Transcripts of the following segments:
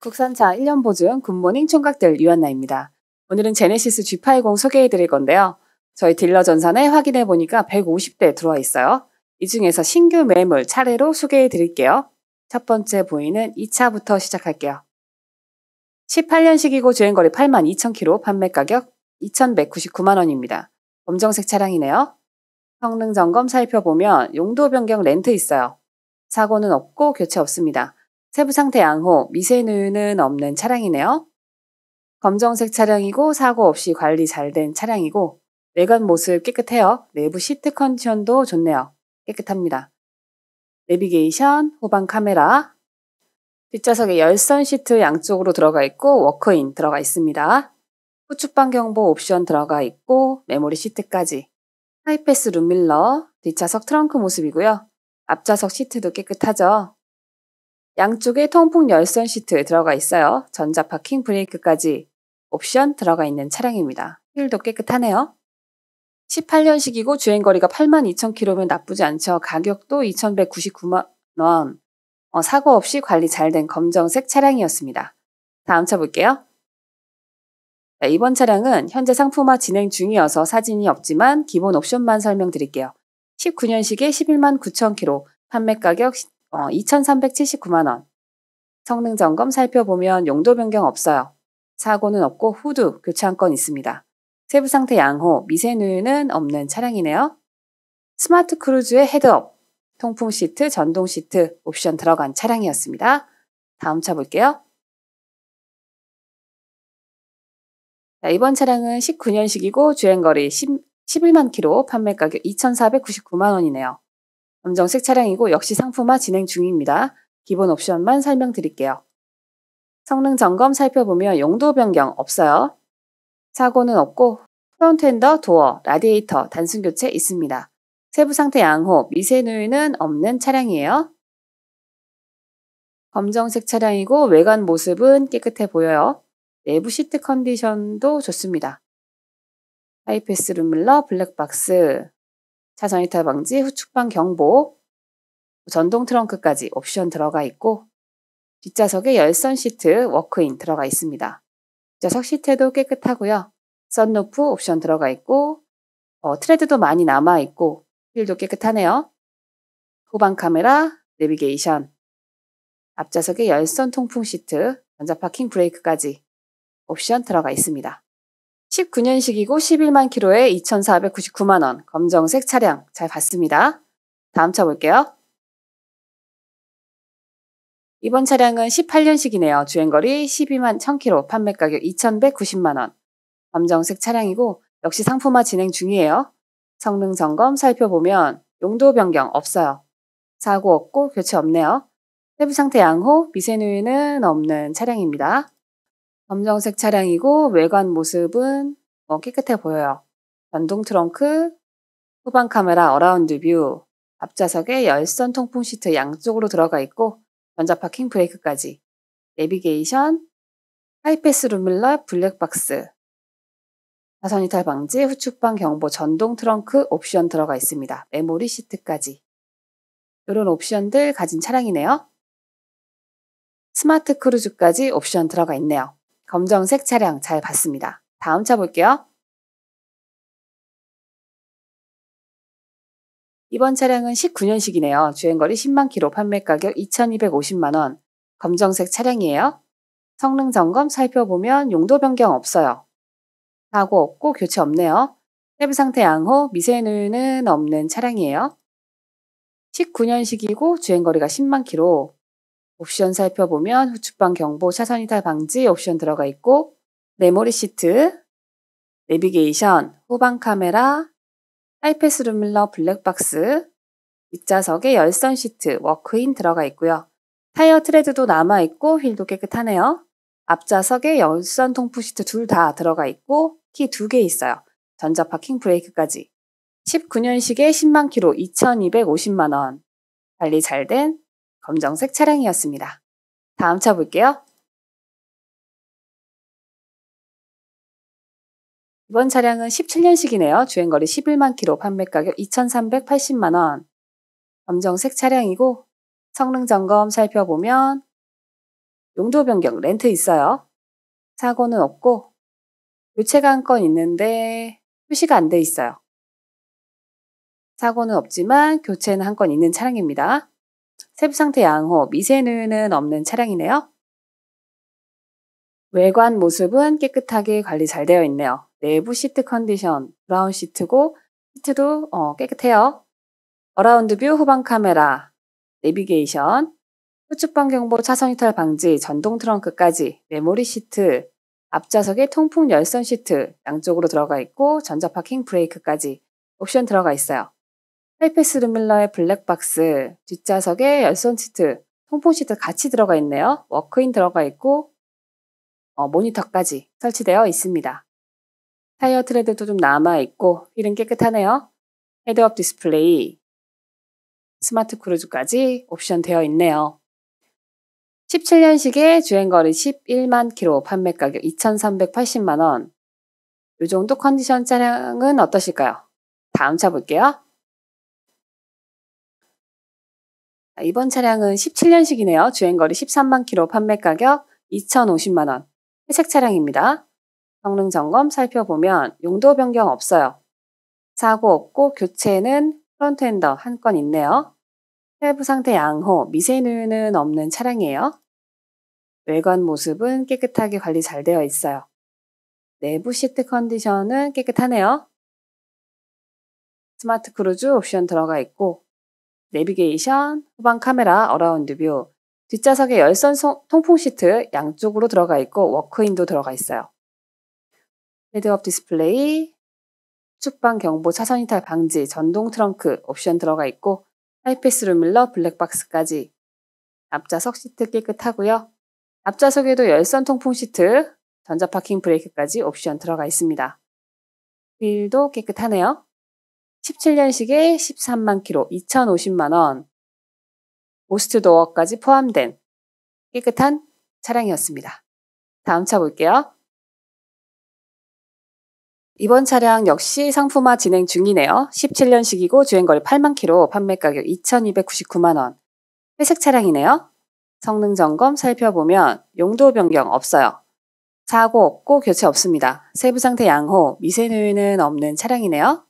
국산차 1년 보증 굿모닝 총각들 유한나입니다. 오늘은 제네시스 G80 소개해 드릴 건데요. 저희 딜러 전산에 확인해 보니까 150대 들어와 있어요. 이 중에서 신규 매물 차례로 소개해 드릴게요. 첫 번째 보이는 2차부터 시작할게요. 18년식이고 주행거리 82,000km 판매가격 2,199만원입니다. 검정색 차량이네요. 성능 점검 살펴보면 용도 변경 렌트 있어요. 사고는 없고 교체 없습니다. 세부 상태 양호, 미세누유는 없는 차량이네요. 검정색 차량이고 사고 없이 관리 잘 된 차량이고 외관 모습 깨끗해요. 내부 시트 컨디션도 좋네요. 깨끗합니다. 내비게이션, 후방 카메라, 뒷좌석에 열선 시트 양쪽으로 들어가 있고 워크인 들어가 있습니다. 후측방 경보 옵션 들어가 있고 메모리 시트까지 하이패스 룸밀러, 뒷좌석 트렁크 모습이고요. 앞좌석 시트도 깨끗하죠. 양쪽에 통풍 열선 시트 들어가 있어요. 전자 파킹 브레이크까지 옵션 들어가 있는 차량입니다. 휠도 깨끗하네요. 18년식이고 주행거리가 82,000km면 나쁘지 않죠. 가격도 2,199만원. 어, 사고 없이 관리 잘 된 검정색 차량이었습니다. 다음 차 볼게요. 자, 이번 차량은 현재 상품화 진행 중이어서 사진이 없지만 기본 옵션만 설명드릴게요. 19년식에 119,000km, 판매 가격 어, 2,379만 원. 성능 점검 살펴보면 용도 변경 없어요. 사고는 없고 후두 교체 한 건 있습니다. 세부 상태 양호, 미세 누유는 없는 차량이네요. 스마트 크루즈의 헤드업, 통풍 시트, 전동 시트 옵션 들어간 차량이었습니다. 다음 차 볼게요. 자, 이번 차량은 19년식이고 주행거리 10, 11만 키로 판매가격 2,499만 원이네요. 검정색 차량이고 역시 상품화 진행 중입니다. 기본 옵션만 설명드릴게요. 성능 점검 살펴보면 용도 변경 없어요. 사고는 없고 프론트엔더, 도어, 라디에이터, 단순 교체 있습니다. 세부 상태 양호, 미세 누유는 없는 차량이에요. 검정색 차량이고 외관 모습은 깨끗해 보여요. 내부 시트 컨디션도 좋습니다. 하이패스 룸밀러 블랙박스, 차선 이탈 방지, 후측방 경보, 전동 트렁크까지 옵션 들어가 있고 뒷좌석에 열선 시트 워크인 들어가 있습니다. 좌석 시트도 깨끗하고요. 썬루프 옵션 들어가 있고 어, 트레드도 많이 남아 있고 휠도 깨끗하네요. 후방 카메라, 내비게이션, 앞좌석에 열선 통풍 시트, 전자파킹 브레이크까지 옵션 들어가 있습니다. 19년식이고 11만 키로에 2,499만 원. 검정색 차량 잘 봤습니다. 다음 차 볼게요. 이번 차량은 18년식이네요. 주행거리 12만 1,000km, 판매가격 2,190만원. 검정색 차량이고 역시 상품화 진행 중이에요. 성능 점검 살펴보면 용도 변경 없어요. 사고 없고 교체 없네요. 세부 상태 양호, 미세누이는 없는 차량입니다. 검정색 차량이고 외관 모습은 뭐 깨끗해 보여요. 전동 트렁크, 후방 카메라 어라운드 뷰, 앞좌석에 열선 통풍 시트 양쪽으로 들어가 있고 전자 파킹 브레이크까지, 내비게이션, 하이패스 룸밀러 블랙박스, 차선 이탈 방지, 후축방 경보, 전동 트렁크 옵션 들어가 있습니다. 메모리 시트까지. 이런 옵션들 가진 차량이네요. 스마트 크루즈까지 옵션 들어가 있네요. 검정색 차량 잘 봤습니다. 다음 차 볼게요. 이번 차량은 19년식이네요. 주행거리 10만 킬로, 판매가격 2,250만 원. 검정색 차량이에요. 성능 점검 살펴보면 용도 변경 없어요. 사고 없고 교체 없네요. 세부 상태 양호, 미세누유는 없는 차량이에요. 19년식이고 주행거리가 10만 킬로, 옵션 살펴보면 후추방 경보, 차선 이탈 방지 옵션 들어가 있고 메모리 시트, 내비게이션, 후방 카메라, 하이패스 룸밀러 블랙박스, 뒷좌석에 열선 시트, 워크인 들어가 있고요. 타이어 트레드도 남아있고 휠도 깨끗하네요. 앞좌석에 열선 통풍 시트 둘 다 들어가 있고 키 두 개 있어요. 전자 파킹 브레이크까지. 19년식에 10만 키로 2,250만 원. 관리 잘된 검정색 차량이었습니다. 다음 차 볼게요. 이번 차량은 17년식이네요. 주행거리 11만 키로, 판매가격 2,380만원. 검정색 차량이고 성능 점검 살펴보면 용도 변경 렌트 있어요. 사고는 없고 교체가 한 건 있는데 표시가 안 돼 있어요. 사고는 없지만 교체는 한 건 있는 차량입니다. 세부 상태 양호, 미세누는 없는 차량이네요. 외관 모습은 깨끗하게 관리 잘 되어 있네요. 내부 시트 컨디션 브라운 시트고 시트도 어, 깨끗해요. 어라운드 뷰 후방 카메라, 내비게이션, 후측방 경보 차선 이탈 방지, 전동 트렁크까지, 메모리 시트, 앞좌석에 통풍 열선 시트 양쪽으로 들어가 있고 전자 파킹 브레이크까지 옵션 들어가 있어요. 하이패스 루밀러의 블랙박스, 뒷좌석에 열선 시트, 통풍 시트 같이 들어가 있네요. 워크인 들어가 있고 어, 모니터까지 설치되어 있습니다. 타이어 트레드도 좀 남아있고 휠은 깨끗하네요. 헤드업 디스플레이, 스마트 크루즈까지 옵션 되어 있네요. 1 7년식의 주행거리 11만 키로 판매 가격 2,380만 원. 이 정도 컨디션 차량은 어떠실까요? 다음 차 볼게요. 아, 이번 차량은 17년식이네요. 주행거리 13만 킬로 판매 가격 2,050만 원. 회색 차량입니다. 성능 점검 살펴보면 용도 변경 없어요. 사고 없고 교체는 프론트엔더 한 건 있네요. 세부 상태 양호, 미세누유는 없는 차량이에요. 외관 모습은 깨끗하게 관리 잘 되어 있어요. 내부 시트 컨디션은 깨끗하네요. 스마트 크루즈 옵션 들어가 있고 내비게이션, 후방 카메라, 어라운드 뷰, 뒷좌석에 열선 통풍 시트 양쪽으로 들어가 있고 워크인도 들어가 있어요. 헤드업 디스플레이, 축방 경보 차선 이탈 방지, 전동 트렁크 옵션 들어가 있고 하이패스 루밀러 블랙박스까지 앞좌석 시트 깨끗하고요. 앞좌석에도 열선 통풍 시트, 전자파킹 브레이크까지 옵션 들어가 있습니다. 휠도 깨끗하네요. 17년식에 13만 키로, 2,050만 원. 보스트 도어까지 포함된 깨끗한 차량이었습니다. 다음 차 볼게요. 이번 차량 역시 상품화 진행 중이네요. 17년식이고 주행거리 8만 키로, 판매 가격 2,299만 원. 회색 차량이네요. 성능 점검 살펴보면 용도 변경 없어요. 사고 없고 교체 없습니다. 세부 상태 양호, 미세누유는 없는 차량이네요.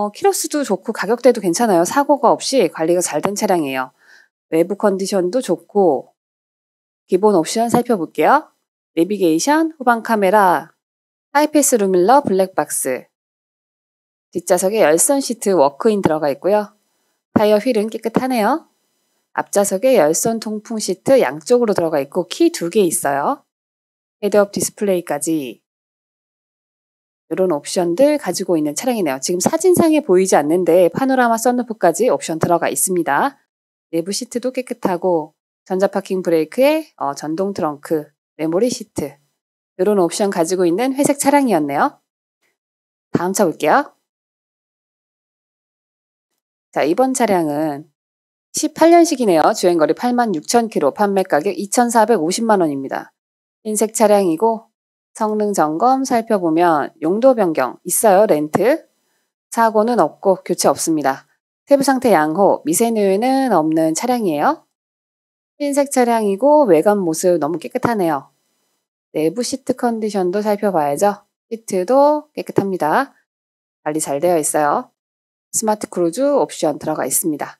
어, 키로수도 좋고 가격대도 괜찮아요. 사고가 없이 관리가 잘 된 차량이에요. 외부 컨디션도 좋고 기본 옵션 살펴볼게요. 내비게이션, 후방 카메라, 하이패스 루밀러, 블랙박스, 뒷좌석에 열선 시트 워크인 들어가 있고요. 타이어 휠은 깨끗하네요. 앞좌석에 열선 통풍 시트 양쪽으로 들어가 있고 키 두 개 있어요. 헤드업 디스플레이까지 이런 옵션들 가지고 있는 차량이네요. 지금 사진상에 보이지 않는데 파노라마 썬루프까지 옵션 들어가 있습니다. 내부 시트도 깨끗하고 전자파킹 브레이크에 어, 전동 트렁크, 메모리 시트 이런 옵션 가지고 있는 회색 차량이었네요. 다음 차 볼게요. 자, 이번 차량은 18년식이네요. 주행거리 86,000km, 판매가격 2,450만원입니다. 흰색 차량이고 성능 점검 살펴보면 용도 변경 있어요 렌트 사고는 없고 교체 없습니다. 세부 상태 양호 미세누유는 없는 차량이에요. 흰색 차량이고 외관 모습 너무 깨끗하네요. 내부 시트 컨디션도 살펴봐야죠. 시트도 깨끗합니다. 관리 잘 되어 있어요. 스마트 크루즈 옵션 들어가 있습니다.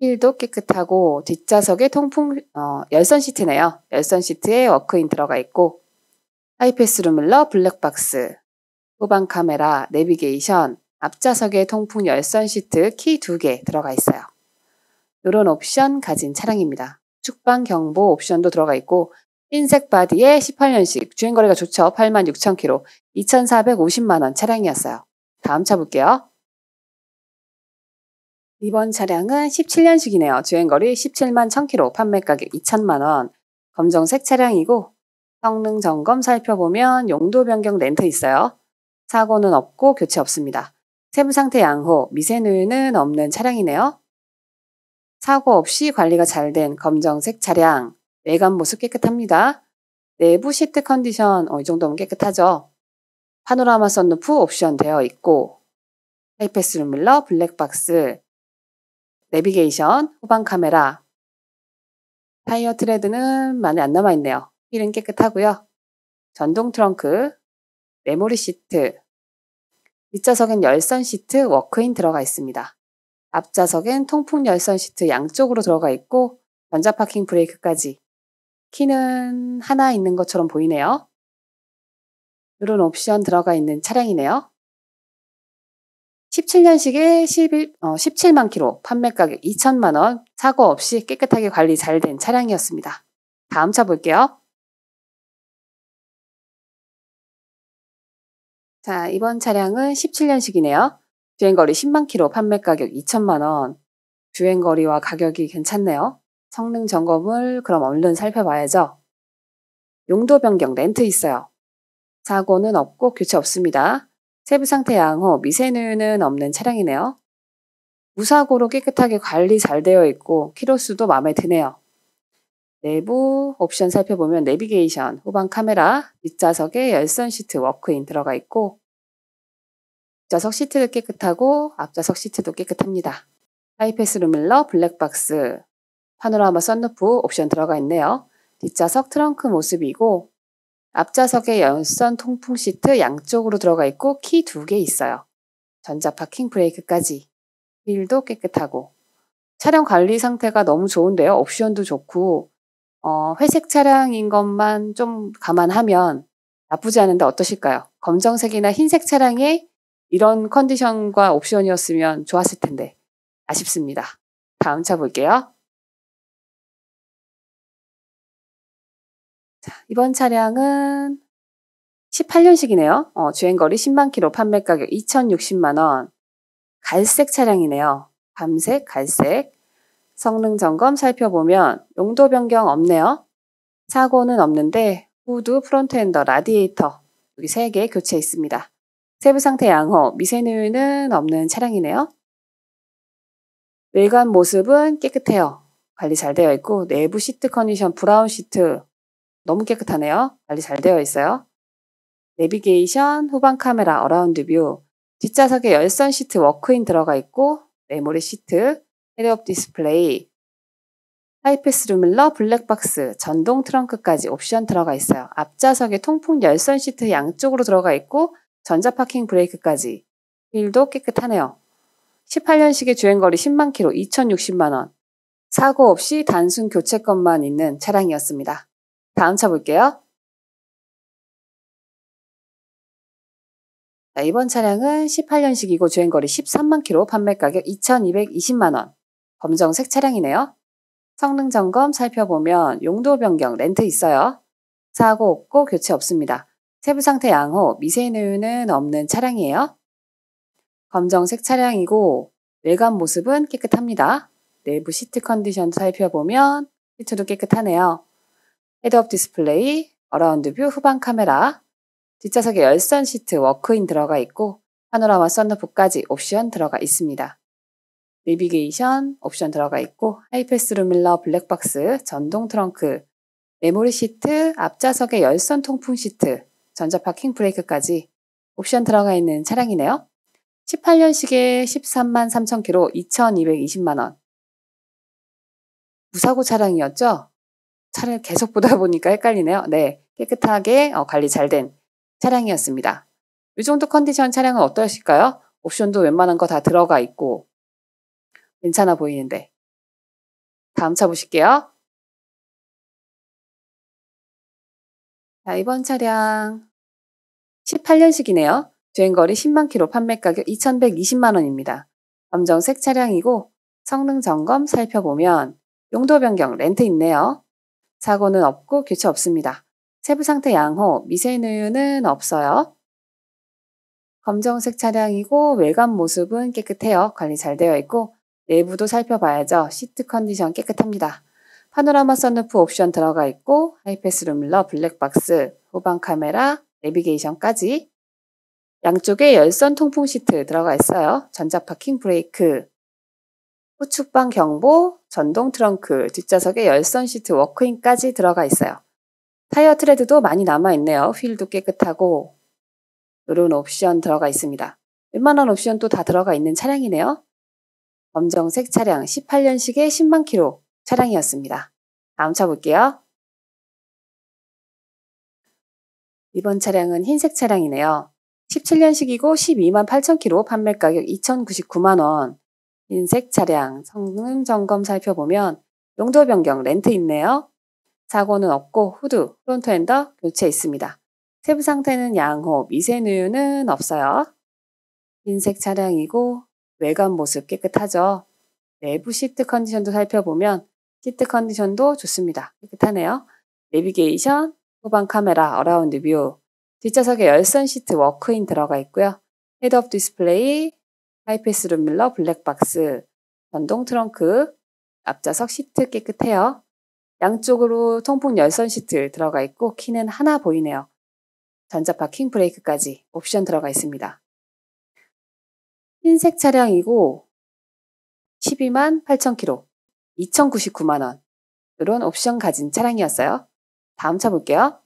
휠도 깨끗하고 뒷좌석에 통풍 어, 열선 시트네요. 열선 시트에 워크인 들어가 있고 하이패스 루물러 블랙박스, 후방 카메라, 내비게이션, 앞좌석에 통풍 열선 시트 키 2개 들어가 있어요. 이런 옵션 가진 차량입니다. 축방 경보 옵션도 들어가 있고 흰색 바디에 18년식 주행거리가 좋죠. 86,000km 2,450만원 차량이었어요. 다음 차 볼게요. 이번 차량은 17년식이네요. 주행거리 17만 1000km 판매가격 2천만원 검정색 차량이고 성능 점검 살펴보면 용도 변경 렌트 있어요. 사고는 없고 교체 없습니다. 세무 상태 양호, 미세누유는 없는 차량이네요. 사고 없이 관리가 잘 된 검정색 차량. 외관 모습 깨끗합니다. 내부 시트 컨디션 어, 이 정도면 깨끗하죠. 파노라마 선루프 옵션 되어 있고 하이패스 룸밀러, 블랙박스, 내비게이션, 후방 카메라, 타이어 트레드는 많이 안 남아있네요. 휠은 깨끗하고요. 전동 트렁크, 메모리 시트, 뒷좌석엔 열선 시트, 워크인 들어가 있습니다. 앞좌석엔 통풍 열선 시트 양쪽으로 들어가 있고 전자 파킹 브레이크까지 키는 하나 있는 것처럼 보이네요. 이런 옵션 들어가 있는 차량이네요. 17년식에 11, 어, 17만 키로 판매 가격 2천만 원 사고 없이 깨끗하게 관리 잘 된 차량이었습니다. 다음 차 볼게요. 자, 이번 차량은 17년식이네요. 주행거리 10만 키로, 판매 가격 2천만 원. 주행거리와 가격이 괜찮네요. 성능 점검을 그럼 얼른 살펴봐야죠. 용도 변경 렌트 있어요. 사고는 없고 교체 없습니다. 세부 상태 양호, 미세누는 없는 차량이네요. 무사고로 깨끗하게 관리 잘 되어 있고 키로수도 마음에 드네요. 내부 옵션 살펴보면 내비게이션, 후방 카메라, 뒷좌석에 열선 시트 워크인 들어가 있고 좌석 시트도 깨끗하고 앞좌석 시트도 깨끗합니다. 하이패스 루밀러, 블랙박스, 파노라마 썬루프 옵션 들어가 있네요. 뒷좌석 트렁크 모습이고 앞좌석에 열선 통풍 시트 양쪽으로 들어가 있고 키 두 개 있어요. 전자 파킹 브레이크까지 휠도 깨끗하고 차량 관리 상태가 너무 좋은데요. 옵션도 좋고 어, 회색 차량인 것만 좀 감안하면 나쁘지 않은데 어떠실까요? 검정색이나 흰색 차량에 이런 컨디션과 옵션이었으면 좋았을 텐데 아쉽습니다. 다음 차 볼게요. 자, 이번 차량은 18년식이네요. 어, 주행거리 10만 킬로 판매 가격 2,060만 원. 갈색 차량이네요. 밤색, 갈색. 성능 점검 살펴보면 용도 변경 없네요. 사고는 없는데 후드, 프론트엔더, 라디에이터 여기 3개 교체 있습니다. 세부 상태 양호, 미세누유는 없는 차량이네요. 외관 모습은 깨끗해요. 관리 잘 되어 있고 내부 시트 컨디션 브라운 시트 너무 깨끗하네요. 관리 잘 되어 있어요. 내비게이션, 후방 카메라, 어라운드 뷰, 뒷좌석에 열선 시트 워크인 들어가 있고 메모리 시트, 헤드업 디스플레이, 하이패스 루밀러, 블랙박스, 전동 트렁크까지 옵션 들어가 있어요. 앞좌석에 통풍 열선 시트 양쪽으로 들어가 있고 전자 파킹 브레이크까지. 휠도 깨끗하네요. 18년식의 주행거리 10만 키로 2,060만 원. 사고 없이 단순 교체권만 있는 차량이었습니다. 다음 차 볼게요. 자, 이번 차량은 18년식이고 주행거리 13만 키로 판매 가격 2,220만 원. 검정색 차량이네요. 성능 점검 살펴보면 용도 변경 렌트 있어요. 사고 없고 교체 없습니다. 세부 상태 양호, 미세인유는 없는 차량이에요. 검정색 차량이고 외관 모습은 깨끗합니다. 내부 시트 컨디션 살펴보면 시트도 깨끗하네요. 헤드업 디스플레이, 어라운드 뷰 후방 카메라, 뒷좌석에 열선 시트 워크인 들어가 있고 파노라마 썬루프까지 옵션 들어가 있습니다. 내비게이션 옵션 들어가 있고 하이패스 루밀러 블랙박스, 전동 트렁크, 메모리 시트, 앞좌석의 열선 통풍 시트, 전자 파킹 브레이크까지 옵션 들어가 있는 차량이네요. 18년식에 13만 3천 키로 2,220만 원. 무사고 차량이었죠? 차를 계속 보다 보니까 헷갈리네요. 네, 깨끗하게 어, 관리 잘 된 차량이었습니다. 이 정도 컨디션 차량은 어떠실까요? 옵션도 웬만한 거 다 들어가 있고 괜찮아 보이는데. 다음 차 보실게요. 자, 이번 차량 18년식이네요. 주행거리 10만 키로 판매가격 2,120만 원입니다. 검정색 차량이고 성능 점검 살펴보면 용도 변경 렌트 있네요. 사고는 없고 교체 없습니다. 세부 상태 양호, 미세누유는 없어요. 검정색 차량이고 외관 모습은 깨끗해요. 관리 잘 되어 있고 내부도 살펴봐야죠. 시트 컨디션 깨끗합니다. 파노라마 선루프 옵션 들어가 있고 하이패스 룸러, 블랙박스, 후방 카메라, 내비게이션까지 양쪽에 열선 통풍 시트 들어가 있어요. 전자 파킹 브레이크, 후축방 경보, 전동 트렁크, 뒷좌석에 열선 시트 워크인까지 들어가 있어요. 타이어 트레드도 많이 남아있네요. 휠도 깨끗하고 이런 옵션 들어가 있습니다. 웬만한 옵션도 다 들어가 있는 차량이네요. 검정색 차량 18년식의 10만 키로 차량이었습니다. 다음 차 볼게요. 이번 차량은 흰색 차량이네요. 17년식이고 12만 8천 키로 판매 가격 2,099만 원. 흰색 차량 성능 점검 살펴보면 용도 변경 렌트 있네요. 사고는 없고 후드, 프론트 엔더 교체 있습니다. 세부 상태는 양호, 미세 누유는 없어요. 흰색 차량이고 외관 모습 깨끗하죠. 내부 시트 컨디션도 살펴보면 시트 컨디션도 좋습니다. 깨끗하네요. 내비게이션, 후방 카메라, 어라운드 뷰, 뒷좌석에 열선 시트 워크인 들어가 있고요. 헤드업 디스플레이, 하이패스 룸밀러, 블랙박스, 전동 트렁크, 앞좌석 시트 깨끗해요. 양쪽으로 통풍 열선 시트 들어가 있고 키는 하나 보이네요. 전자파 킹 브레이크까지 옵션 들어가 있습니다. 흰색 차량이고 12만 8천 킬로, 2,099만 원. 이런 옵션 가진 차량이었어요. 다음 차 볼게요.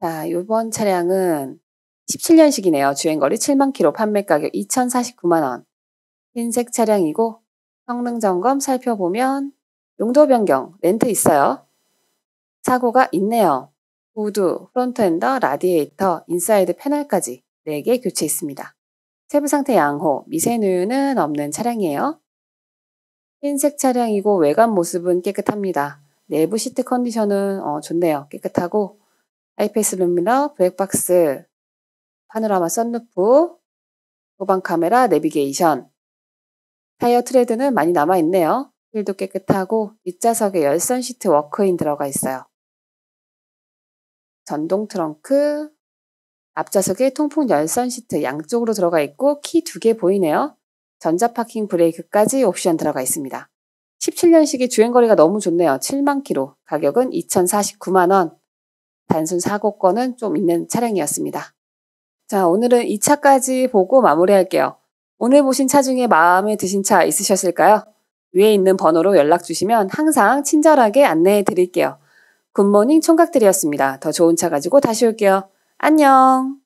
자, 이번 차량은 17년식이네요. 주행거리 7만 킬로, 판매가격 2,049만 원. 흰색 차량이고 성능 점검 살펴보면 용도 변경, 렌트 있어요. 사고가 있네요. 후드, 프론트엔더, 라디에이터, 인사이드 패널까지 4개 교체 했습니다 세부 상태 양호, 미세 누유는 없는 차량이에요. 흰색 차량이고 외관 모습은 깨끗합니다. 내부 시트 컨디션은 어, 좋네요. 깨끗하고 아이패스 룸미러, 브렉박스, 파노라마 썬루프, 후방 카메라, 내비게이션. 타이어 트레드는 많이 남아있네요. 휠도 깨끗하고 뒷좌석에 열선 시트 워크인 들어가 있어요. 전동 트렁크, 앞좌석에 통풍 열선 시트 양쪽으로 들어가 있고 키 두 개 보이네요. 전자 파킹 브레이크까지 옵션 들어가 있습니다. 17년식의 주행거리가 너무 좋네요. 7만 키로, 가격은 2,049만 원. 단순 사고권은 좀 있는 차량이었습니다. 자, 오늘은 이 차까지 보고 마무리할게요. 오늘 보신 차 중에 마음에 드신 차 있으셨을까요? 위에 있는 번호로 연락 주시면 항상 친절하게 안내해 드릴게요. 굿모닝 총각들이었습니다. 더 좋은 차 가지고 다시 올게요. 안녕!